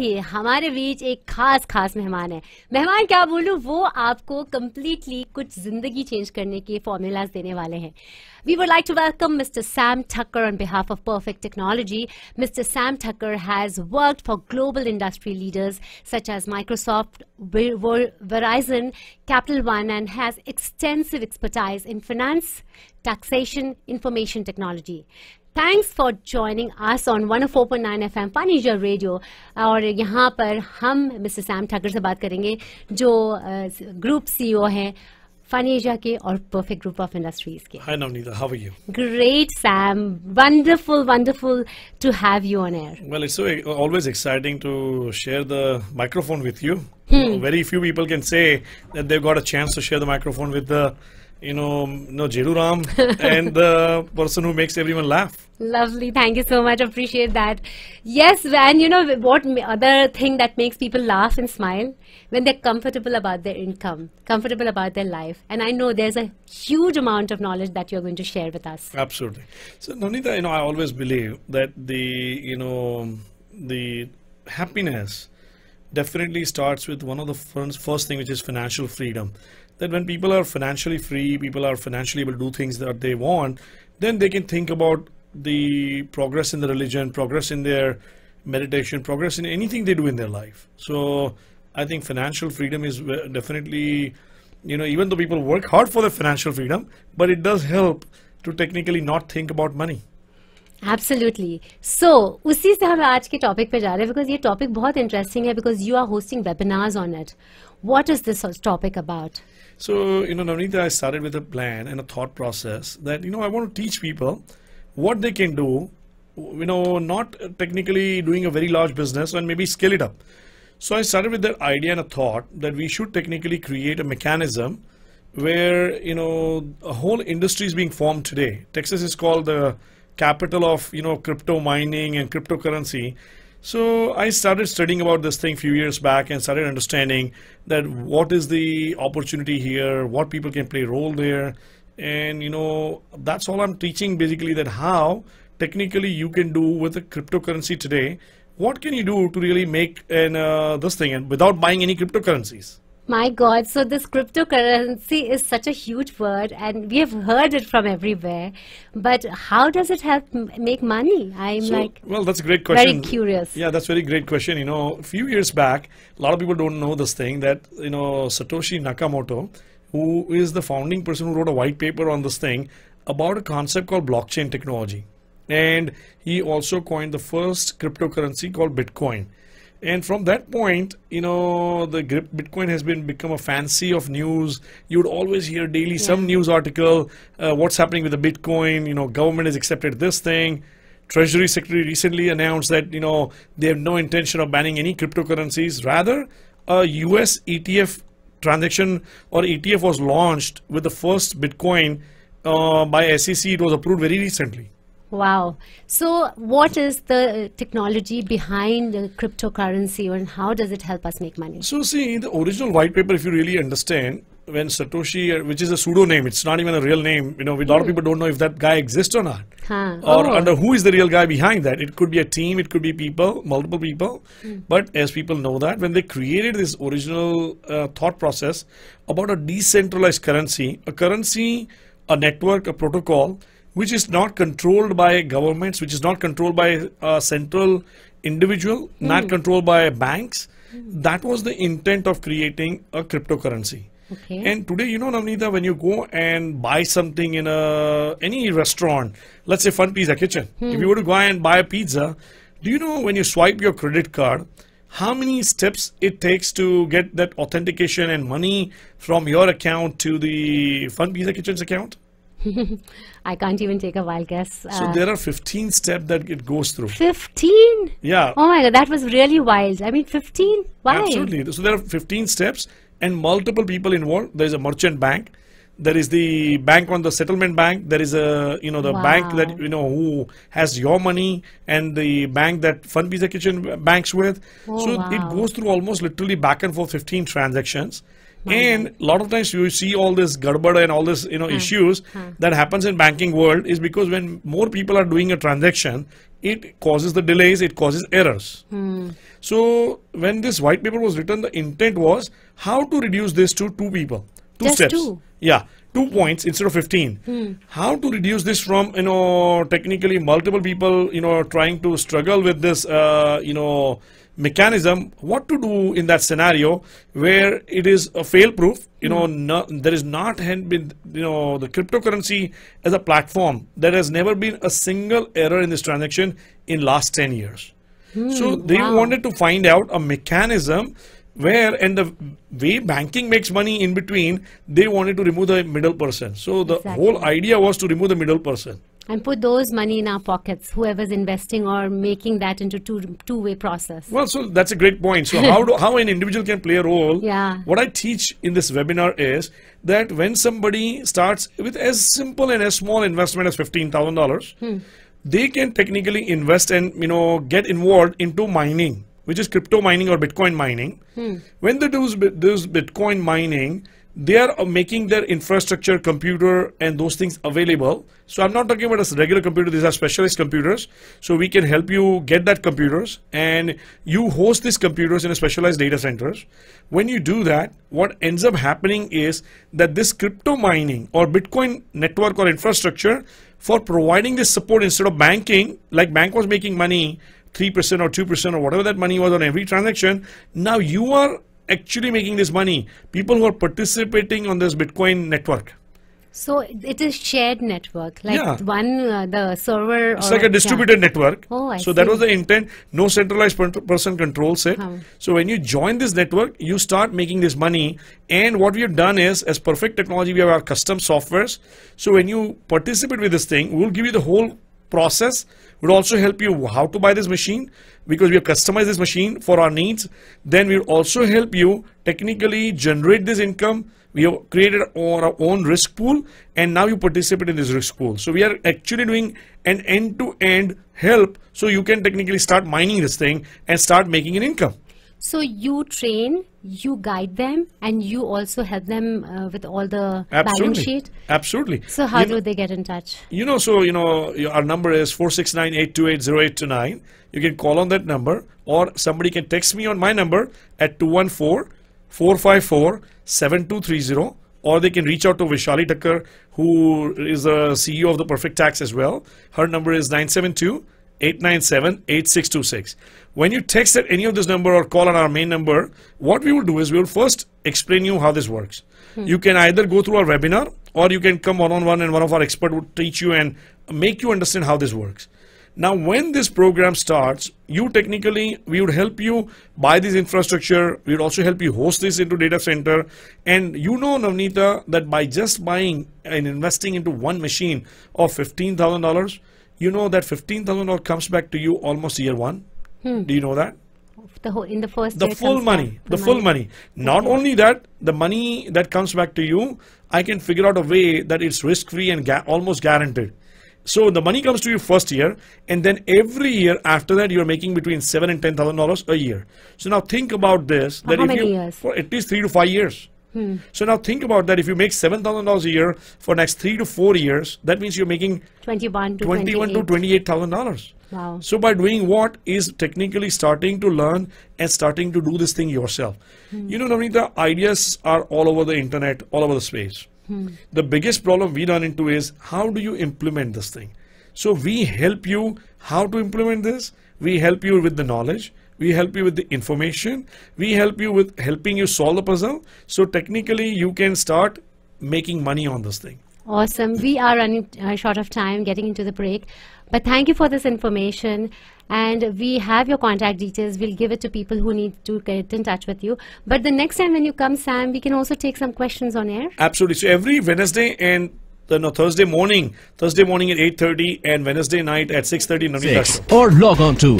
भी हमारे बीच एक खास खास मेहमान है मेहमान क्या बोलूं वो आपको कंप्लीटली कुछ जिंदगी चेंज करने के फॉर्मूलाज देने वाले हैं we would like to welcome mister Sam Thakkar on behalf of perfect technology mister Sam Thakkar has work for global industry leaders such as Microsoft Verizon Capital One and has extensive expertise in finance taxation information technology thanks for joining us on 104.9 FM पानीजर radio और यहाँ पर हम mister Sam Thakur से बात करेंगे जो group CEO हैं फन एशिया के और परफेक्ट ग्रुप ऑफ इंडस्ट्रीज के hi Navneeta how are you great Sam wonderful wonderful to have you on air well it's always exciting to share the microphone with you very few people can say that they got a chance to share the microphone with the you know, no Jeru Ram and the person who makes everyone laugh. Lovely. Thank you so much. Appreciate that. Yes, and you know what other thing that makes people laugh and smile when they're comfortable about their income, comfortable about their life. And I know there's a huge amount of knowledge that you're going to share with us. Absolutely. So Nonita, you know, I always believe that the, you know, the happiness definitely starts with one of the first, first thing, which is financial freedom that when people are financially free, people are financially able to do things that they want, then they can think about the progress in the religion, progress in their meditation, progress in anything they do in their life. So I think financial freedom is definitely, you know, even though people work hard for their financial freedom, but it does help to technically not think about money. Absolutely. so, उसी से हम आज के topic पे जा रहे हैं because ये टॉपिक बहुत इंटरेस्टिंग है because you are hosting webinars on it. what is this topic about? So, you know, Navneeta, I started with a plan and a thought process that, you know, I want to teach people what they can do, you know, not technically doing a very large business and maybe scale it up. So I started with that idea and a thought that we should technically create a mechanism where, you know, a whole industry is being formed today. Texas is called the capital of you know crypto mining and cryptocurrency. So I started studying about this thing a few years back and started understanding that what is the opportunity here, what people can play role there, and you know that's all I'm teaching basically that how technically you can do with a cryptocurrency today. What can you do to really make an, uh, this thing and without buying any cryptocurrencies? My God, so this cryptocurrency is such a huge word and we have heard it from everywhere. But how does it help make money? I'm so, like Well, that's a great question. Very curious. Yeah, that's a very great question. You know, a few years back, a lot of people don't know this thing that, you know, Satoshi Nakamoto, who is the founding person who wrote a white paper on this thing about a concept called blockchain technology. And he also coined the first cryptocurrency called Bitcoin. And from that point, you know, the Bitcoin has been become a fancy of news. You would always hear daily yeah. some news article, uh, what's happening with the Bitcoin. You know, government has accepted this thing. Treasury Secretary recently announced that you know they have no intention of banning any cryptocurrencies. Rather, a U.S. ETF transaction or ETF was launched with the first Bitcoin uh, by SEC. It was approved very recently. Wow. So, what is the uh, technology behind the cryptocurrency and how does it help us make money? So, see, the original white paper, if you really understand, when Satoshi, uh, which is a pseudonym, it's not even a real name. You know, a lot of people don't know if that guy exists or not, huh. or oh. under who is the real guy behind that. It could be a team, it could be people, multiple people. Hmm. But as people know that, when they created this original uh, thought process about a decentralized currency, a currency, a network, a protocol which is not controlled by governments, which is not controlled by a uh, central individual, mm. not controlled by banks. Mm. That was the intent of creating a cryptocurrency. Okay. And today, you know, Navnita, when you go and buy something in a any restaurant, let's say Fun Pizza Kitchen, hmm. if you were to go and buy a pizza, do you know when you swipe your credit card, how many steps it takes to get that authentication and money from your account to the Fun Pizza Kitchen's account? I can't even take a wild guess. Uh, so there are 15 steps that it goes through. 15? Yeah. Oh my god, that was really wild. I mean, 15? Why? Absolutely. So there are 15 steps and multiple people involved. There is a merchant bank. There is the bank on the settlement bank. There is a you know the wow. bank that you know who has your money and the bank that Fun Visa Kitchen banks with. Oh, so wow. it goes through almost literally back and forth 15 transactions and a lot of times you see all this garbada and all this you know hmm. issues hmm. that happens in banking world is because when more people are doing a transaction it causes the delays it causes errors hmm. so when this white paper was written the intent was how to reduce this to two people two Just steps two. yeah two points instead of 15 hmm. how to reduce this from you know technically multiple people you know trying to struggle with this uh, you know mechanism what to do in that scenario where it is a fail proof you know hmm. no, there is not been you know the cryptocurrency as a platform there has never been a single error in this transaction in last 10 years hmm, so they wow. wanted to find out a mechanism where and the way banking makes money in between they wanted to remove the middle person so the exactly. whole idea was to remove the middle person and put those money in our pockets whoever's investing or making that into two two way process well so that's a great point so how do, how an individual can play a role yeah what i teach in this webinar is that when somebody starts with as simple and as small investment as $15000 hmm. they can technically invest and you know get involved into mining which is crypto mining or bitcoin mining hmm. when they do this bitcoin mining they are making their infrastructure, computer, and those things available. So I'm not talking about a regular computer. These are specialized computers. So we can help you get that computers and you host these computers in a specialized data centers. When you do that, what ends up happening is that this crypto mining or Bitcoin network or infrastructure for providing this support instead of banking, like bank was making money 3% or 2% or whatever that money was on every transaction. Now you are actually making this money? People who are participating on this Bitcoin network. So it is shared network, like yeah. one uh, the server. It's like a distributed yeah. network. Oh, I so see. that was the intent. No centralized person controls it. Huh. So when you join this network, you start making this money. And what we have done is, as Perfect Technology, we have our custom softwares. So when you participate with this thing, we'll give you the whole process would also help you how to buy this machine because we have customized this machine for our needs. Then we will also help you technically generate this income. We have created our own risk pool and now you participate in this risk pool. So we are actually doing an end-to-end help so you can technically start mining this thing and start making an income. So you train, you guide them, and you also help them uh, with all the Absolutely. balance sheet. Absolutely. So how you do they get in touch? You know, so you know our number is four six nine eight two eight zero eight two nine. You can call on that number, or somebody can text me on my number at 214-454-7230 or they can reach out to Vishali Thakkar, who is the CEO of the Perfect Tax as well. Her number is 972 897-8626. When you text at any of this number or call on our main number, what we will do is we will first explain you how this works. Hmm. You can either go through our webinar or you can come one-on-one -on -one and one of our expert would teach you and make you understand how this works. Now, when this program starts, you technically, we would help you buy this infrastructure. We would also help you host this into data center. And you know, Navnita, that by just buying and investing into one machine of $15,000, you know that $15,000 comes back to you almost year one. Hmm. Do you know that? The whole, in the first the full money, the, the full money. money. Not okay. only that, the money that comes back to you, I can figure out a way that it's risk free and ga almost guaranteed. So the money comes to you first year, and then every year after that, you're making between seven and ten thousand dollars a year. So now think about this: that How if you years? for at least three to five years, Hmm. So now think about that. If you make seven thousand dollars a year for next three to four years, that means you're making twenty-one to twenty-one to twenty-eight thousand dollars. Wow. So by doing what is technically starting to learn and starting to do this thing yourself. Hmm. You know, Namrita, ideas are all over the internet, all over the space. Hmm. The biggest problem we run into is how do you implement this thing? So we help you how to implement this. We help you with the knowledge we help you with the information we help you with helping you solve the puzzle so technically you can start making money on this thing awesome we are running uh, short of time getting into the break but thank you for this information and we have your contact details we'll give it to people who need to get in touch with you but the next time when you come sam we can also take some questions on air absolutely so every wednesday and no, Thursday morning, Thursday morning at 8.30 and Wednesday night at 6.30 Or log on to